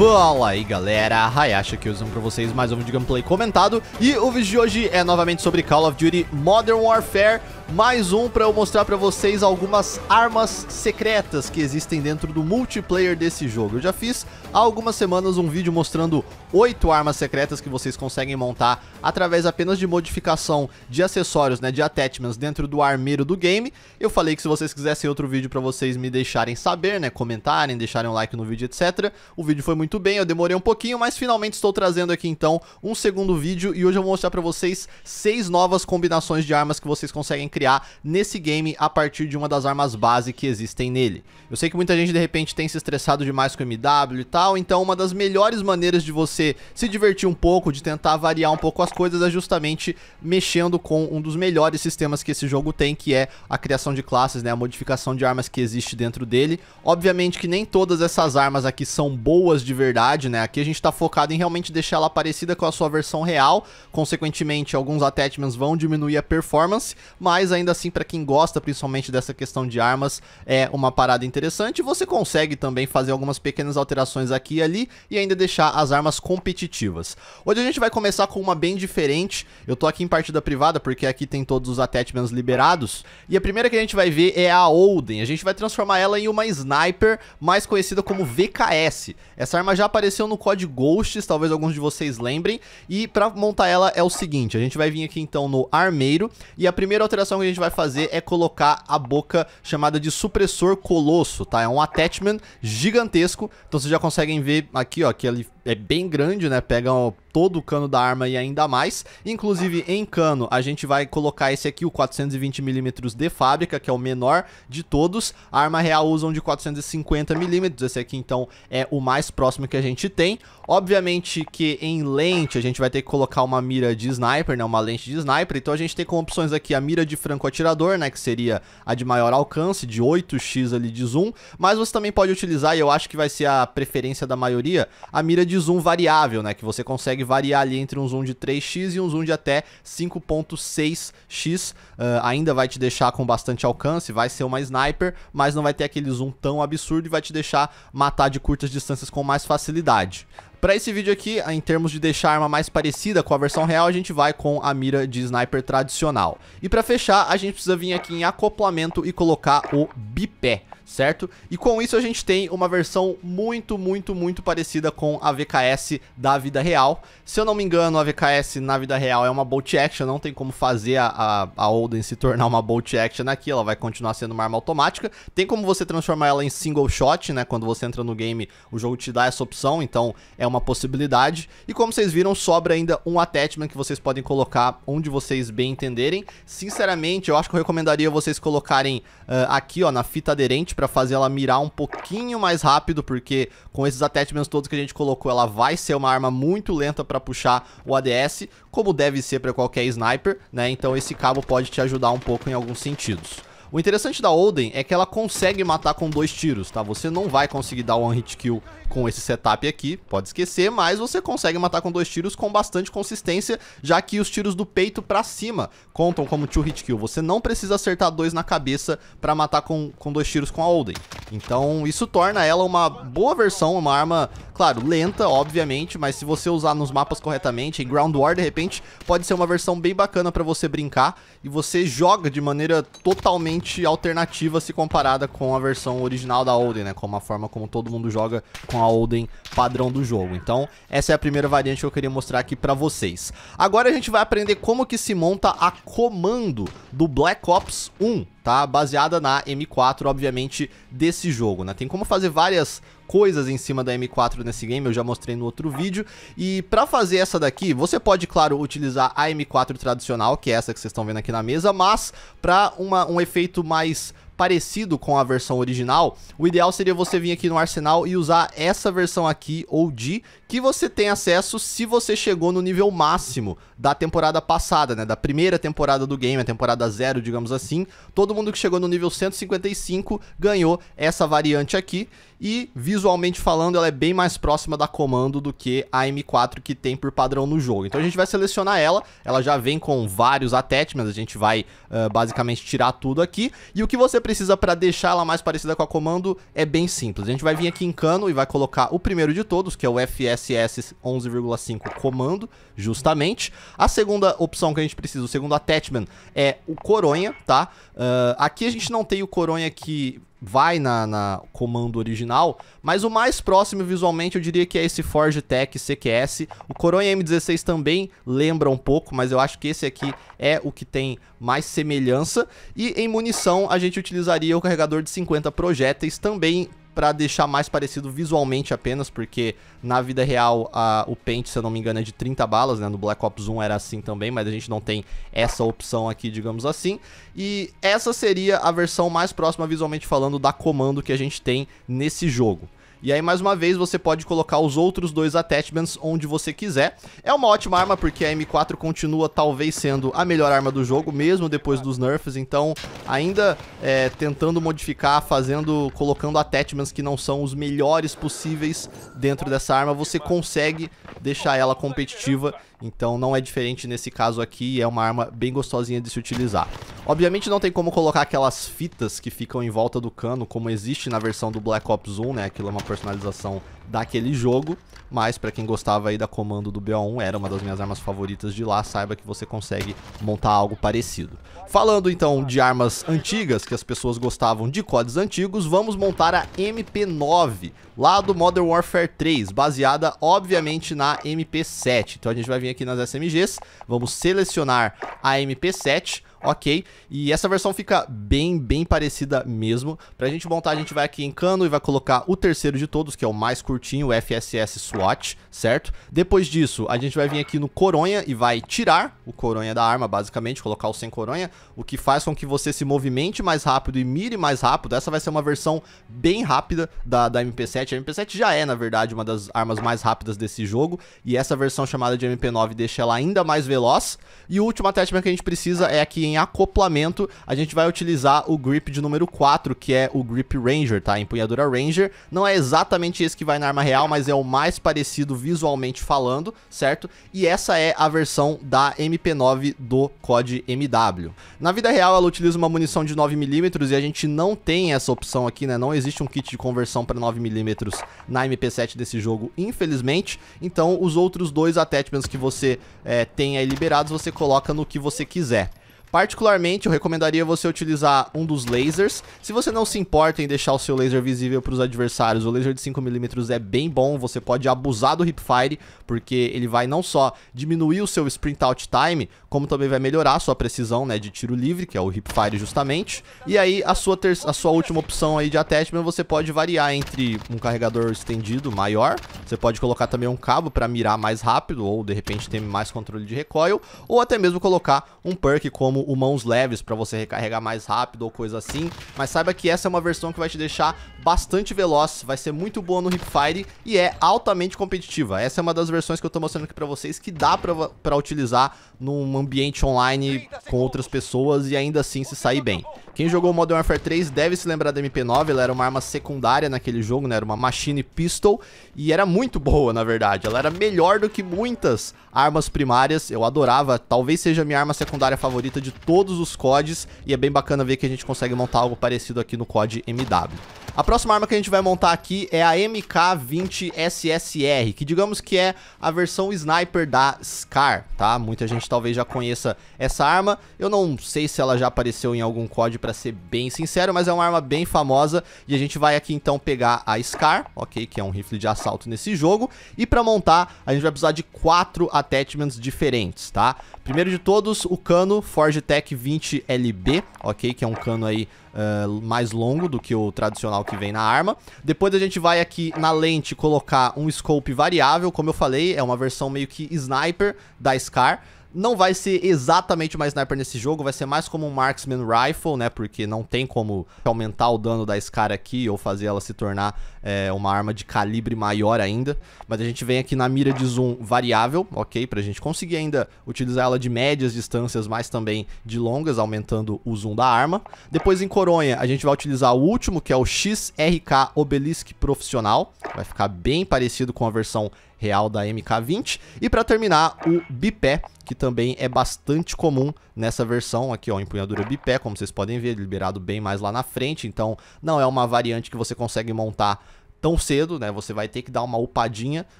Fala aí galera, Hayashi aqui usando pra vocês mais um vídeo gameplay comentado E o vídeo de hoje é novamente sobre Call of Duty Modern Warfare mais um para eu mostrar para vocês algumas armas secretas que existem dentro do multiplayer desse jogo. Eu já fiz há algumas semanas um vídeo mostrando 8 armas secretas que vocês conseguem montar através apenas de modificação de acessórios, né, de attachments dentro do armeiro do game. Eu falei que se vocês quisessem outro vídeo para vocês me deixarem saber, né, comentarem, deixarem um like no vídeo, etc. O vídeo foi muito bem, eu demorei um pouquinho, mas finalmente estou trazendo aqui então um segundo vídeo e hoje eu vou mostrar para vocês seis novas combinações de armas que vocês conseguem criar criar nesse game a partir de uma das armas base que existem nele. Eu sei que muita gente de repente tem se estressado demais com MW e tal, então uma das melhores maneiras de você se divertir um pouco, de tentar variar um pouco as coisas é justamente mexendo com um dos melhores sistemas que esse jogo tem, que é a criação de classes, né, a modificação de armas que existe dentro dele. Obviamente que nem todas essas armas aqui são boas de verdade, né? Aqui a gente tá focado em realmente deixar ela parecida com a sua versão real, consequentemente alguns attachments vão diminuir a performance, mas mas ainda assim, para quem gosta principalmente dessa questão de armas, é uma parada interessante. Você consegue também fazer algumas pequenas alterações aqui e ali e ainda deixar as armas competitivas. Hoje a gente vai começar com uma bem diferente. Eu tô aqui em partida privada porque aqui tem todos os attachments liberados. E a primeira que a gente vai ver é a Olden. A gente vai transformar ela em uma sniper, mais conhecida como VKS. Essa arma já apareceu no código Ghosts, talvez alguns de vocês lembrem. E para montar ela é o seguinte, a gente vai vir aqui então no armeiro e a primeira alteração que a gente vai fazer é colocar a boca chamada de supressor colosso, tá? É um attachment gigantesco. Então vocês já conseguem ver aqui, ó, que ele é bem grande, né? Pega todo o cano da arma e ainda mais. Inclusive, em cano, a gente vai colocar esse aqui, o 420mm de fábrica, que é o menor de todos. A arma real usa um de 450mm, esse aqui, então, é o mais próximo que a gente tem. Obviamente que em lente, a gente vai ter que colocar uma mira de sniper, né? Uma lente de sniper. Então, a gente tem como opções aqui a mira de franco atirador, né? Que seria a de maior alcance, de 8x ali de zoom. Mas você também pode utilizar, e eu acho que vai ser a preferência da maioria, a mira de zoom variável, né? Que você consegue variar ali entre um zoom de 3x e um zoom de até 5.6x. Uh, ah, ainda vai te deixar com bastante alcance, vai ser uma sniper, mas não vai ter aquele zoom tão absurdo e vai te deixar matar de curtas distâncias com mais facilidade. Para esse vídeo aqui, em termos de deixar a arma mais parecida com a versão real, a gente vai com a mira de sniper tradicional. E para fechar, a gente precisa vir aqui em acoplamento e colocar o bipé certo? E com isso a gente tem uma versão muito, muito, muito parecida com a VKS da vida real. Se eu não me engano, a VKS na vida real é uma bolt action, não tem como fazer a, a, a Olden se tornar uma bolt action aqui, ela vai continuar sendo uma arma automática. Tem como você transformar ela em single shot, né? Quando você entra no game, o jogo te dá essa opção, então é uma possibilidade. E como vocês viram, sobra ainda um attachment que vocês podem colocar onde vocês bem entenderem. Sinceramente, eu acho que eu recomendaria vocês colocarem uh, aqui, ó, na fita aderente para fazer ela mirar um pouquinho mais rápido, porque com esses attachments todos que a gente colocou, ela vai ser uma arma muito lenta para puxar o ADS, como deve ser para qualquer sniper, né? Então esse cabo pode te ajudar um pouco em alguns sentidos. O interessante da Olden é que ela consegue matar com dois tiros, tá? Você não vai conseguir dar one hit kill com esse setup aqui, pode esquecer, mas você consegue matar com dois tiros com bastante consistência, já que os tiros do peito pra cima contam como two hit kill. Você não precisa acertar dois na cabeça pra matar com, com dois tiros com a Olden. Então isso torna ela uma boa versão, uma arma, claro, lenta, obviamente, mas se você usar nos mapas corretamente, em Ground War, de repente, pode ser uma versão bem bacana pra você brincar e você joga de maneira totalmente alternativa se comparada com a versão original da Olden, né? Com a forma como todo mundo joga com a Olden padrão do jogo. Então, essa é a primeira variante que eu queria mostrar aqui pra vocês. Agora a gente vai aprender como que se monta a comando do Black Ops 1 tá? Baseada na M4, obviamente, desse jogo, né? Tem como fazer várias coisas em cima da M4 nesse game, eu já mostrei no outro vídeo. E para fazer essa daqui, você pode, claro, utilizar a M4 tradicional, que é essa que vocês estão vendo aqui na mesa, mas para um efeito mais parecido com a versão original, o ideal seria você vir aqui no arsenal e usar essa versão aqui, ou de, que você tem acesso se você chegou no nível máximo da temporada passada, né? Da primeira temporada do game, a temporada zero, digamos assim. Todo mundo que chegou no nível 155 ganhou essa variante aqui. E visualmente falando, ela é bem mais próxima da comando do que a M4 que tem por padrão no jogo. Então a gente vai selecionar ela, ela já vem com vários attachments, a gente vai uh, basicamente tirar tudo aqui. E o que você precisa precisa para deixar ela mais parecida com a comando é bem simples. A gente vai vir aqui em cano e vai colocar o primeiro de todos, que é o FSS 11,5 comando, justamente. A segunda opção que a gente precisa, o segundo attachment, é o coronha, tá? Uh, aqui a gente não tem o coronha que vai na, na, comando original, mas o mais próximo visualmente eu diria que é esse Forge Tech CQS. O Coronha M16 também lembra um pouco, mas eu acho que esse aqui é o que tem mais semelhança. E em munição a gente utilizaria o carregador de 50 projéteis também para deixar mais parecido visualmente apenas, porque na vida real a, o pente, se eu não me engano, é de 30 balas, né? No Black Ops 1 era assim também, mas a gente não tem essa opção aqui, digamos assim. E essa seria a versão mais próxima visualmente falando da comando que a gente tem nesse jogo. E aí, mais uma vez, você pode colocar os outros dois attachments onde você quiser. É uma ótima arma, porque a M4 continua talvez sendo a melhor arma do jogo, mesmo depois dos nerfs. Então, ainda é, tentando modificar, fazendo, colocando attachments que não são os melhores possíveis dentro dessa arma, você consegue deixar ela competitiva então não é diferente nesse caso aqui, é uma arma bem gostosinha de se utilizar. Obviamente não tem como colocar aquelas fitas que ficam em volta do cano, como existe na versão do Black Ops 1, né? Aquilo é uma personalização daquele jogo. Mas para quem gostava aí da comando do BO1, era uma das minhas armas favoritas de lá, saiba que você consegue montar algo parecido. Falando então de armas antigas, que as pessoas gostavam de CODs antigos, vamos montar a MP9, lá do Modern Warfare 3, baseada obviamente na MP7. Então a gente vai vir aqui nas SMGs, vamos selecionar a MP7, ok. E essa versão fica bem, bem parecida mesmo. Pra gente montar, a gente vai aqui em cano e vai colocar o terceiro de todos, que é o mais curtinho, o FSS SWAT, certo? Depois disso, a gente vai vir aqui no coronha e vai tirar o coronha da arma, basicamente, colocar o sem coronha, o que faz com que você se movimente mais rápido e mire mais rápido. Essa vai ser uma versão bem rápida da, da MP7. A MP7 já é, na verdade, uma das armas mais rápidas desse jogo, e essa versão chamada de MP9 deixa ela ainda mais veloz. E o último attachment que a gente precisa é aqui em em acoplamento, a gente vai utilizar o grip de número 4, que é o grip ranger, tá? Empunhadura ranger. Não é exatamente esse que vai na arma real, mas é o mais parecido visualmente falando, certo? E essa é a versão da MP9 do COD MW. Na vida real, ela utiliza uma munição de 9mm e a gente não tem essa opção aqui, né? Não existe um kit de conversão para 9mm na MP7 desse jogo, infelizmente. Então, os outros dois attachments que você é, tem aí liberados, você coloca no que você quiser. Particularmente, eu recomendaria você utilizar um dos lasers. Se você não se importa em deixar o seu laser visível para os adversários, o laser de 5mm é bem bom, você pode abusar do hipfire, porque ele vai não só diminuir o seu sprint out time, como também vai melhorar a sua precisão né, de tiro livre, que é o hipfire justamente. E aí, a sua, a sua última opção aí de attachment, você pode variar entre um carregador estendido maior, você pode colocar também um cabo para mirar mais rápido, ou de repente ter mais controle de recoil, ou até mesmo colocar um perk como como o mãos leves para você recarregar mais rápido ou coisa assim, mas saiba que essa é uma versão que vai te deixar bastante veloz, vai ser muito boa no Hipfire e é altamente competitiva. Essa é uma das versões que eu estou mostrando aqui para vocês que dá para utilizar num ambiente online com outras pessoas e ainda assim se sair bem. Quem jogou Modern Warfare 3 deve se lembrar da MP9, ela era uma arma secundária naquele jogo, né? Era uma machine pistol e era muito boa, na verdade. Ela era melhor do que muitas armas primárias. Eu adorava, talvez seja a minha arma secundária favorita de todos os CODs e é bem bacana ver que a gente consegue montar algo parecido aqui no COD MW. A próxima arma que a gente vai montar aqui é a MK20 SSR, que digamos que é a versão sniper da SCAR, tá? Muita gente talvez já conheça essa arma. Eu não sei se ela já apareceu em algum código, pra ser bem sincero, mas é uma arma bem famosa. E a gente vai aqui então pegar a SCAR, ok? Que é um rifle de assalto nesse jogo. E pra montar, a gente vai precisar de quatro attachments diferentes, tá? Primeiro de todos, o cano Forgetech 20LB, ok? Que é um cano aí uh, mais longo do que o tradicional que vem na arma. Depois a gente vai aqui na lente colocar um scope variável, como eu falei, é uma versão meio que sniper da SCAR. Não vai ser exatamente uma sniper nesse jogo, vai ser mais como um Marksman Rifle, né? Porque não tem como aumentar o dano da Scar aqui ou fazer ela se tornar é, uma arma de calibre maior ainda. Mas a gente vem aqui na mira de zoom variável, ok? Pra gente conseguir ainda utilizar ela de médias distâncias, mas também de longas, aumentando o zoom da arma. Depois em coronha, a gente vai utilizar o último, que é o XRK Obelisk Profissional. Vai ficar bem parecido com a versão real da MK20. E para terminar, o bipé, que também é bastante comum nessa versão aqui, ó, empunhadura bipé, como vocês podem ver, liberado bem mais lá na frente, então não é uma variante que você consegue montar tão cedo, né? Você vai ter que dar uma upadinha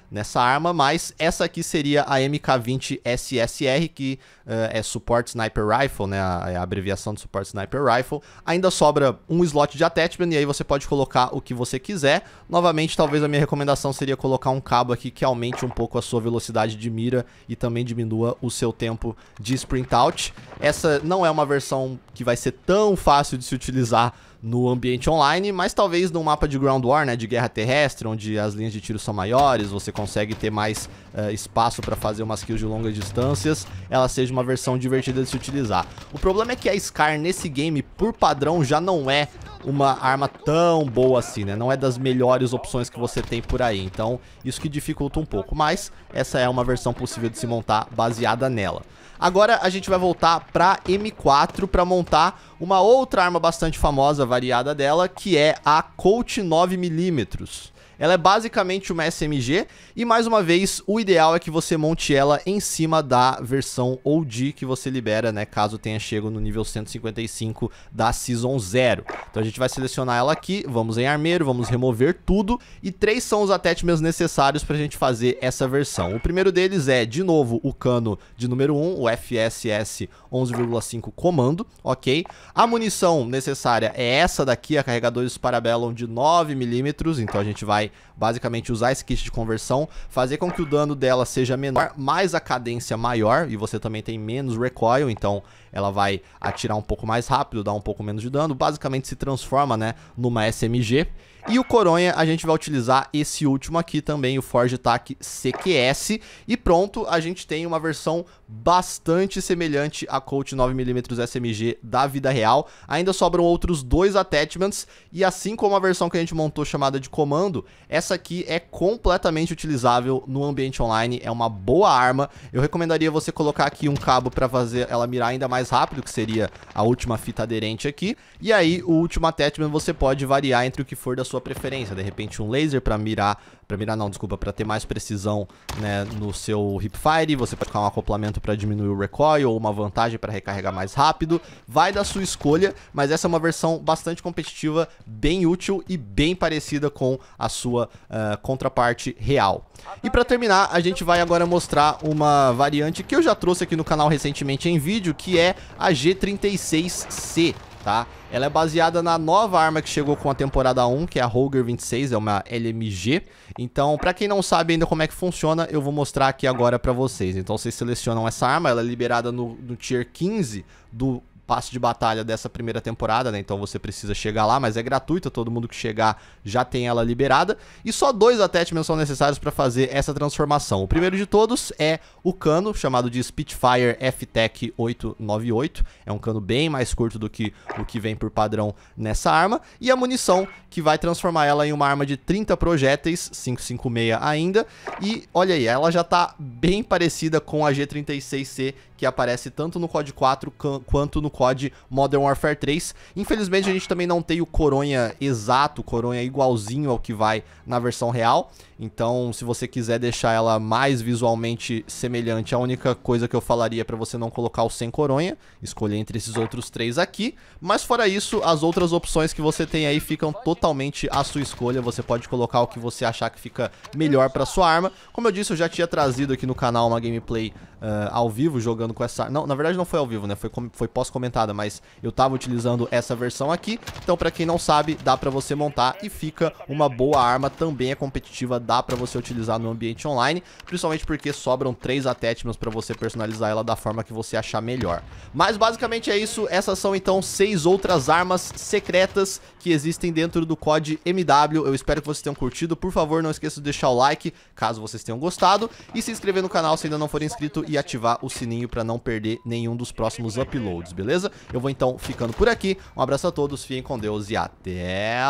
nessa arma, mas essa aqui seria a MK20 SSR, que uh, é Support Sniper Rifle, né? A, é a, abreviação de Support Sniper Rifle. Ainda sobra um slot de attachment e aí você pode colocar o que você quiser. Novamente, talvez a minha recomendação seria colocar um cabo aqui que aumente um pouco a sua velocidade de mira e também diminua o seu tempo de sprint out. Essa não é uma versão que vai ser tão fácil de se utilizar no ambiente online, mas talvez no mapa de ground war, né, de guerra terrestre, onde as linhas de tiro são maiores, você consegue ter mais uh, espaço para fazer umas kills de longas distâncias, ela seja uma versão divertida de se utilizar. O problema é que a Scar nesse game, por padrão, já não é uma arma tão boa assim, né? Não é das melhores opções que você tem por aí, então isso que dificulta um pouco, mas essa é uma versão possível de se montar baseada nela. Agora a gente vai voltar pra M4 pra montar uma outra arma bastante famosa, variada dela, que é a Colt 9mm. Ela é basicamente uma SMG e mais uma vez o ideal é que você monte ela em cima da versão OG que você libera, né, caso tenha chego no nível 155 da Season 0. Então a gente vai selecionar ela aqui, vamos em armeiro, vamos remover tudo e três são os attachments necessários pra gente fazer essa versão. O primeiro deles é, de novo, o cano de número 1, o FSS 11,5 comando, ok? A munição necessária é essa daqui, a carregadores Parabellum de 9mm, então a gente vai basicamente usar esse kit de conversão, fazer com que o dano dela seja menor, mais a cadência maior, e você também tem menos recoil, então ela vai atirar um pouco mais rápido, dar um pouco menos de dano, basicamente se transforma, né, numa SMG. E o Coronha, a gente vai utilizar esse último aqui também, o Forge Attack CQS. E pronto, a gente tem uma versão bastante semelhante à Colt 9mm SMG da vida real. Ainda sobram outros dois attachments. E assim como a versão que a gente montou chamada de comando, essa aqui é completamente utilizável no ambiente online. É uma boa arma. Eu recomendaria você colocar aqui um cabo para fazer ela mirar ainda mais mais rápido, que seria a última fita aderente aqui. E aí, o último attachment você pode variar entre o que for da sua preferência. De repente, um laser para mirar, para mirar não, desculpa, para ter mais precisão né, no seu hipfire. Você pode colocar um acoplamento para diminuir o recoil ou uma vantagem para recarregar mais rápido. Vai da sua escolha, mas essa é uma versão bastante competitiva, bem útil e bem parecida com a sua uh, contraparte real. E para terminar, a gente vai agora mostrar uma variante que eu já trouxe aqui no canal recentemente em vídeo, que é a G36C, tá? Ela é baseada na nova arma que chegou com a temporada 1, que é a Roger 26, é uma LMG. Então, pra quem não sabe ainda como é que funciona, eu vou mostrar aqui agora pra vocês. Então, vocês selecionam essa arma, ela é liberada no, no Tier 15 do passe de batalha dessa primeira temporada, né? Então você precisa chegar lá, mas é gratuita, todo mundo que chegar já tem ela liberada. E só dois attachments são necessários para fazer essa transformação. O primeiro de todos é o cano, chamado de Spitfire F-Tech 898. É um cano bem mais curto do que o que vem por padrão nessa arma. E a munição, que vai transformar ela em uma arma de 30 projéteis, 556 ainda. E olha aí, ela já tá bem parecida com a G36C, que aparece tanto no COD 4 quanto no COD Modern Warfare 3. Infelizmente a gente também não tem o coronha exato, coronha igualzinho ao que vai na versão real. Então, se você quiser deixar ela mais visualmente semelhante, a única coisa que eu falaria é para você não colocar o sem coronha, escolher entre esses outros três aqui. Mas fora isso, as outras opções que você tem aí ficam totalmente à sua escolha. Você pode colocar o que você achar que fica melhor para sua arma. Como eu disse, eu já tinha trazido aqui no canal uma gameplay uh, ao vivo jogando com essa... Não, na verdade não foi ao vivo, né? Foi, foi pós-comentada, mas eu tava utilizando essa versão aqui. Então, pra quem não sabe, dá pra você montar e fica uma boa arma. Também é competitiva, dá pra você utilizar no ambiente online. Principalmente porque sobram três attachments pra você personalizar ela da forma que você achar melhor. Mas basicamente é isso. Essas são então seis outras armas secretas que existem dentro do COD MW. Eu espero que vocês tenham curtido. Por favor, não esqueça de deixar o like, caso vocês tenham gostado. E se inscrever no canal se ainda não for inscrito e ativar o sininho para não perder nenhum dos próximos uploads, beleza? Eu vou então ficando por aqui. Um abraço a todos, fiquem com Deus e até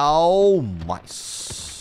mais.